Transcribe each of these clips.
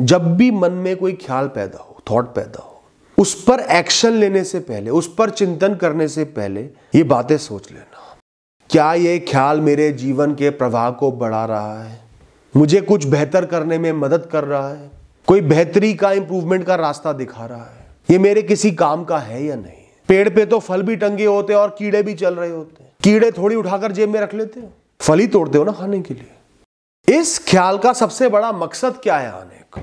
जब भी मन में कोई ख्याल पैदा हो थॉट पैदा हो उस पर एक्शन लेने से पहले उस पर चिंतन करने से पहले ये बातें सोच लेना क्या ये ख्याल मेरे जीवन के प्रवाह को बढ़ा रहा है मुझे कुछ बेहतर करने में मदद कर रहा है कोई बेहतरी का इंप्रूवमेंट का रास्ता दिखा रहा है ये मेरे किसी काम का है या नहीं पेड़ पे तो फल भी टंगे होते हैं और कीड़े भी चल रहे होते हैं कीड़े थोड़ी उठाकर जेब में रख लेते हो फल ही तोड़ते हो ना खाने के लिए इस ख्याल का सबसे बड़ा मकसद क्या है आने का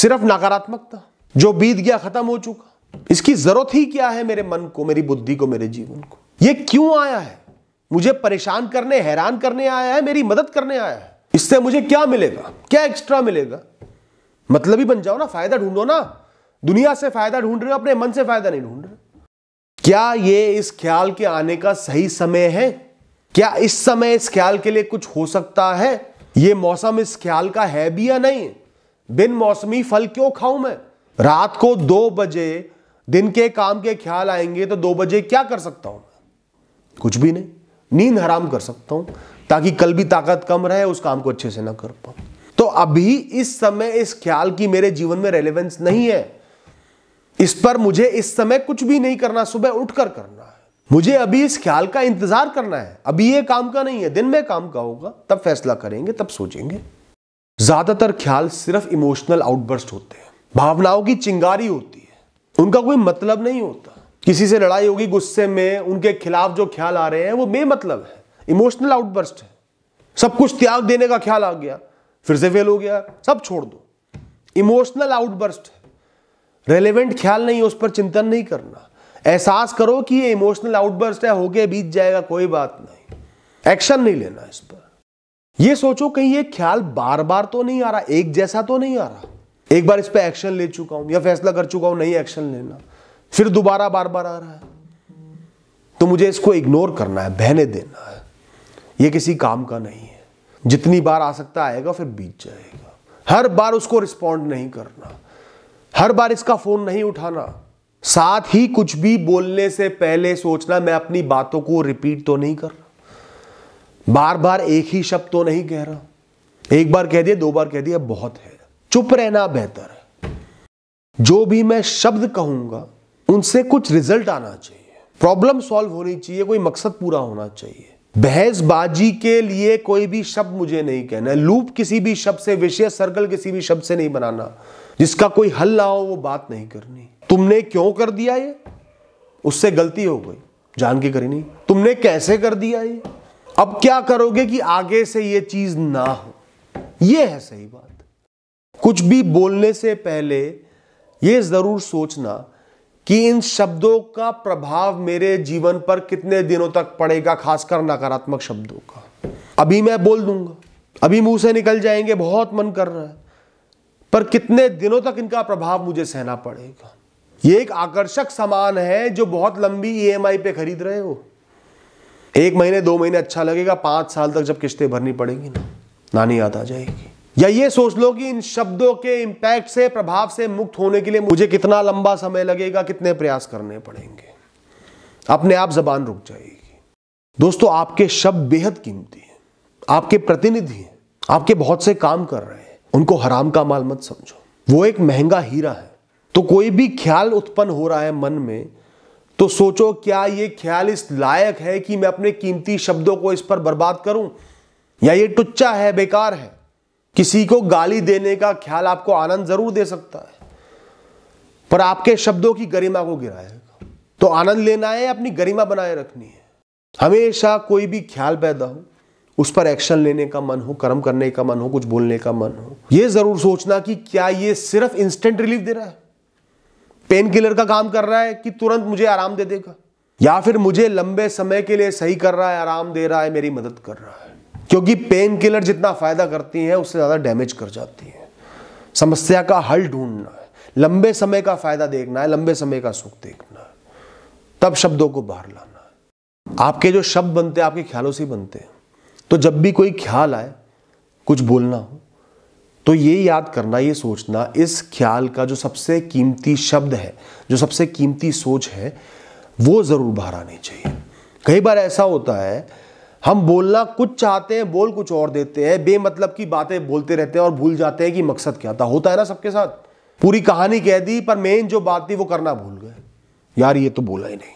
सिर्फ नकारात्मकता जो बीत गया खत्म हो चुका इसकी जरूरत ही क्या है मेरे मन को मेरी बुद्धि को मेरे जीवन को ये क्यों आया है मुझे परेशान करने हैरान करने आया है मेरी मदद करने आया है इससे मुझे क्या मिलेगा क्या एक्स्ट्रा मिलेगा मतलब ही बन जाओ ना फायदा ढूंढो ना दुनिया से फायदा ढूंढ रहे हो अपने मन से फायदा नहीं ढूंढ रहे क्या ये इस ख्याल के आने का सही समय है क्या इस समय इस ख्याल के लिए कुछ हो सकता है ये मौसम इस ख्याल का है भी या नहीं बिन मौसमी फल क्यों खाऊं मैं रात को दो बजे दिन के काम के ख्याल आएंगे तो दो बजे क्या कर सकता हूं मैं कुछ भी नहीं नींद हराम कर सकता हूं ताकि कल भी ताकत कम रहे उस काम को अच्छे से ना कर पाऊं तो अभी इस समय इस ख्याल की मेरे जीवन में रेलेवेंस नहीं है इस पर मुझे इस समय कुछ भी नहीं करना सुबह उठकर करना मुझे अभी इस ख्याल का इंतजार करना है अभी ये काम का नहीं है दिन में काम का होगा तब फैसला करेंगे तब सोचेंगे ज्यादातर ख्याल सिर्फ इमोशनल आउटबर्स्ट होते हैं भावनाओं की चिंगारी होती है उनका कोई मतलब नहीं होता किसी से लड़ाई होगी गुस्से में उनके खिलाफ जो ख्याल आ रहे हैं वो बेमतलब है इमोशनल आउटबर्स्ट है सब कुछ त्याग देने का ख्याल आ गया फिर से फेल हो गया सब छोड़ दो इमोशनल आउटबर्स्ट है रेलिवेंट ख्याल नहीं है उस पर चिंतन नहीं करना एहसास करो कि ये इमोशनल आउटबर्स्ट है होके बीत जाएगा कोई बात नहीं एक्शन नहीं लेना इस पर ये सोचो कहीं ये ख्याल बार बार तो नहीं आ रहा एक जैसा तो नहीं आ रहा एक बार इस पर एक्शन ले चुका हूं या फैसला कर चुका हूं नहीं एक्शन लेना फिर दोबारा बार बार आ रहा है तो मुझे इसको इग्नोर करना है बहने देना है ये किसी काम का नहीं है जितनी बार आ सकता आएगा फिर बीत जाएगा हर बार उसको रिस्पॉन्ड नहीं करना हर बार इसका फोन नहीं उठाना साथ ही कुछ भी बोलने से पहले सोचना मैं अपनी बातों को रिपीट तो नहीं कर रहा बार बार एक ही शब्द तो नहीं कह रहा एक बार कह दिया दो बार कह दिया बहुत है चुप रहना बेहतर है जो भी मैं शब्द कहूंगा उनसे कुछ रिजल्ट आना चाहिए प्रॉब्लम सॉल्व होनी चाहिए कोई मकसद पूरा होना चाहिए बहसबाजी के लिए कोई भी शब्द मुझे नहीं कहना लूप किसी भी शब्द से विषय सर्कल किसी भी शब्द से नहीं बनाना जिसका कोई हल ना हो वो बात नहीं करनी तुमने क्यों कर दिया ये उससे गलती हो गई जान के करी नहीं तुमने कैसे कर दिया ये अब क्या करोगे कि आगे से ये चीज ना हो ये है सही बात कुछ भी बोलने से पहले ये जरूर सोचना कि इन शब्दों का प्रभाव मेरे जीवन पर कितने दिनों तक पड़ेगा खासकर नकारात्मक शब्दों का अभी मैं बोल दूंगा अभी मुंह से निकल जाएंगे बहुत मन कर रहा है पर कितने दिनों तक इनका प्रभाव मुझे सहना पड़ेगा ये एक आकर्षक सामान है जो बहुत लंबी ईएमआई e पे खरीद रहे हो एक महीने दो महीने अच्छा लगेगा पांच साल तक जब किस्तें भरनी पड़ेंगी ना नानी याद आ जाएगी या ये सोच लो कि इन शब्दों के इम्पैक्ट से प्रभाव से मुक्त होने के लिए मुझे कितना लंबा समय लगेगा कितने प्रयास करने पड़ेंगे अपने आप जबान रुक जाएगी दोस्तों आपके शब्द बेहद कीमती हैं आपके प्रतिनिधि हैं आपके बहुत से काम कर रहे हैं उनको हराम का माल मत समझो वो एक महंगा हीरा है तो कोई भी ख्याल उत्पन्न हो रहा है मन में तो सोचो क्या ये ख्याल इस लायक है कि मैं अपने कीमती शब्दों को इस पर बर्बाद करूं या ये टुच्चा है बेकार है किसी को गाली देने का ख्याल आपको आनंद जरूर दे सकता है पर आपके शब्दों की गरिमा को गिराएगा तो आनंद लेना है अपनी गरिमा बनाए रखनी है हमेशा कोई भी ख्याल पैदा हो उस पर एक्शन लेने का मन हो कर्म करने का मन हो कुछ बोलने का मन हो यह जरूर सोचना कि क्या ये सिर्फ इंस्टेंट रिलीफ दे रहा है पेन किलर का काम कर रहा है कि तुरंत मुझे आराम दे देगा या फिर मुझे लंबे समय के लिए सही कर रहा है आराम दे रहा है मेरी मदद कर रहा है क्योंकि पेन किलर जितना फायदा करती हैं उससे ज़्यादा डैमेज कर जाती हैं समस्या का हल ढूंढना है लंबे समय का फायदा देखना है लंबे समय का सुख देखना है तब शब्दों को बाहर लाना है आपके जो शब्द बनते हैं आपके ख्यालों से बनते हैं तो जब भी कोई ख्याल आए कुछ बोलना हो तो ये याद करना ये सोचना इस ख्याल का जो सबसे कीमती शब्द है जो सबसे कीमती सोच है वो ज़रूर बाहर आनी चाहिए कई बार ऐसा होता है हम बोलना कुछ चाहते हैं बोल कुछ और देते हैं बेमतलब की बातें बोलते रहते हैं और भूल जाते हैं कि मकसद क्या था होता है ना सबके साथ पूरी कहानी कह दी पर मेन जो बात थी वो करना भूल गए यार ये तो बोला ही नहीं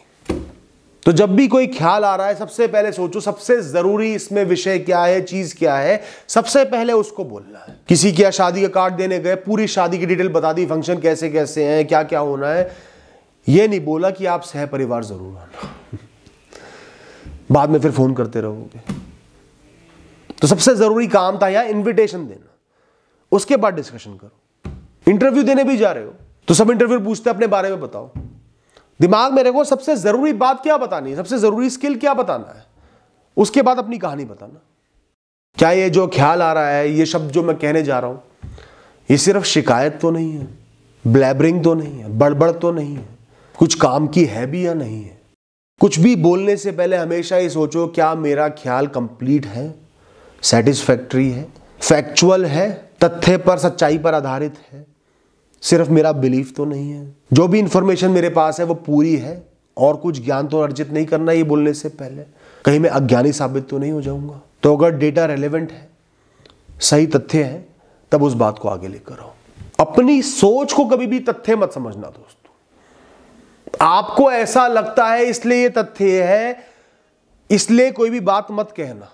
तो जब भी कोई ख्याल आ रहा है सबसे पहले सोचो सबसे जरूरी इसमें विषय क्या है चीज क्या है सबसे पहले उसको बोलना है किसी की शादी का कार्ड देने गए पूरी शादी की डिटेल बता दी फंक्शन कैसे कैसे हैं क्या क्या होना है ये नहीं बोला कि आप सह परिवार जरूर आना बाद में फिर फोन करते रहोगे तो सबसे जरूरी काम था यहां इन्विटेशन देना उसके बाद डिस्कशन करो इंटरव्यू देने भी जा रहे हो तो सब इंटरव्यू पूछते अपने बारे में बताओ दिमाग में रखो सबसे ज़रूरी बात क्या बतानी है सबसे ज़रूरी स्किल क्या बताना है उसके बाद अपनी कहानी बताना क्या ये जो ख्याल आ रहा है ये शब्द जो मैं कहने जा रहा हूं ये सिर्फ शिकायत तो नहीं है ब्लैबरिंग तो नहीं है बड़बड़ तो नहीं है कुछ काम की है भी या नहीं है कुछ भी बोलने से पहले हमेशा ये सोचो क्या मेरा ख्याल कंप्लीट है सेटिस्फैक्ट्री है फैक्चुअल है तथ्य पर सच्चाई पर आधारित है सिर्फ मेरा बिलीफ तो नहीं है जो भी इंफॉर्मेशन मेरे पास है वो पूरी है और कुछ ज्ञान तो अर्जित नहीं करना ये बोलने से पहले कहीं मैं अज्ञानी साबित तो नहीं हो जाऊंगा तो अगर डेटा रेलिवेंट है सही तथ्य है तब उस बात को आगे लेकर आओ अपनी सोच को कभी भी तथ्य मत समझना दोस्तों आपको ऐसा लगता है इसलिए ये तथ्य है इसलिए कोई भी बात मत कहना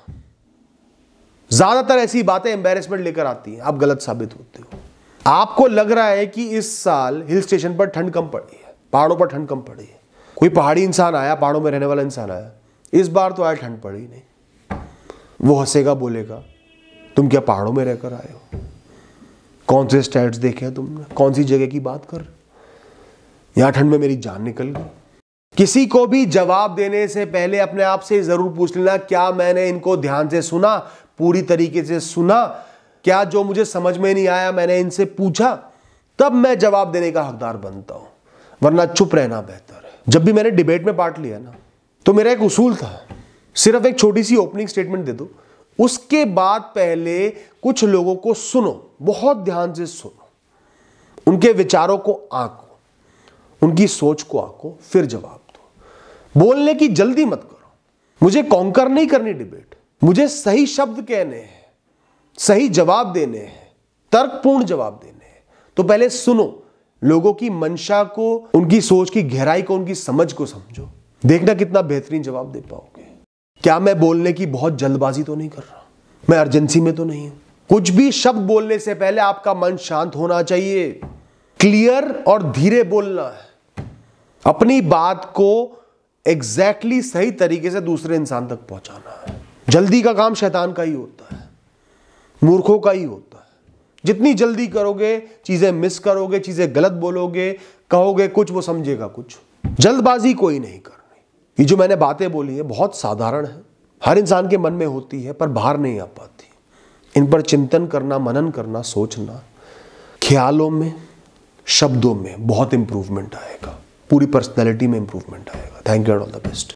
ज्यादातर ऐसी बातें एम्बेरसमेंट लेकर आती हैं आप गलत साबित होते हो आपको लग रहा है कि इस साल हिल स्टेशन पर ठंड कम पड़ी है पहाड़ों पर ठंड कम पड़ी है कोई पहाड़ी इंसान आया पहाड़ों में रहने वाला इंसान आया इस बार तो आया ठंड पड़ी नहीं वो हंसेगा बोलेगा तुम क्या पहाड़ों में रहकर आए हो कौन से स्टेट्स देखे हैं तुमने कौन सी जगह की बात कर यहां ठंड में मेरी जान निकल गई किसी को भी जवाब देने से पहले अपने आप से जरूर पूछ लेना क्या मैंने इनको ध्यान से सुना पूरी तरीके से सुना क्या जो मुझे समझ में नहीं आया मैंने इनसे पूछा तब मैं जवाब देने का हकदार बनता हूं वरना चुप रहना बेहतर है जब भी मैंने डिबेट में पार्ट लिया ना तो मेरा एक उसूल था सिर्फ एक छोटी सी ओपनिंग स्टेटमेंट दे दो उसके बाद पहले कुछ लोगों को सुनो बहुत ध्यान से सुनो उनके विचारों को आंको उनकी सोच को आंको फिर जवाब दो बोलने की जल्दी मत करो मुझे कॉन्कर नहीं करनी डिबेट मुझे सही शब्द कहने हैं सही जवाब देने हैं तर्कपूर्ण जवाब देने हैं तो पहले सुनो लोगों की मंशा को उनकी सोच की गहराई को उनकी समझ को समझो देखना कितना बेहतरीन जवाब दे पाओगे क्या मैं बोलने की बहुत जल्दबाजी तो नहीं कर रहा मैं अर्जेंसी में तो नहीं हूं कुछ भी शब्द बोलने से पहले आपका मन शांत होना चाहिए क्लियर और धीरे बोलना है अपनी बात को एग्जैक्टली exactly सही तरीके से दूसरे इंसान तक पहुंचाना है जल्दी का काम शैतान का ही होता है मूर्खों का ही होता है जितनी जल्दी करोगे चीज़ें मिस करोगे चीज़ें गलत बोलोगे कहोगे कुछ वो समझेगा कुछ जल्दबाजी कोई नहीं करनी ये जो मैंने बातें बोली है बहुत साधारण है हर इंसान के मन में होती है पर बाहर नहीं आ पाती इन पर चिंतन करना मनन करना सोचना ख्यालों में शब्दों में बहुत इंप्रूवमेंट आएगा पूरी पर्सनैलिटी में इंप्रूवमेंट आएगा thank you all the best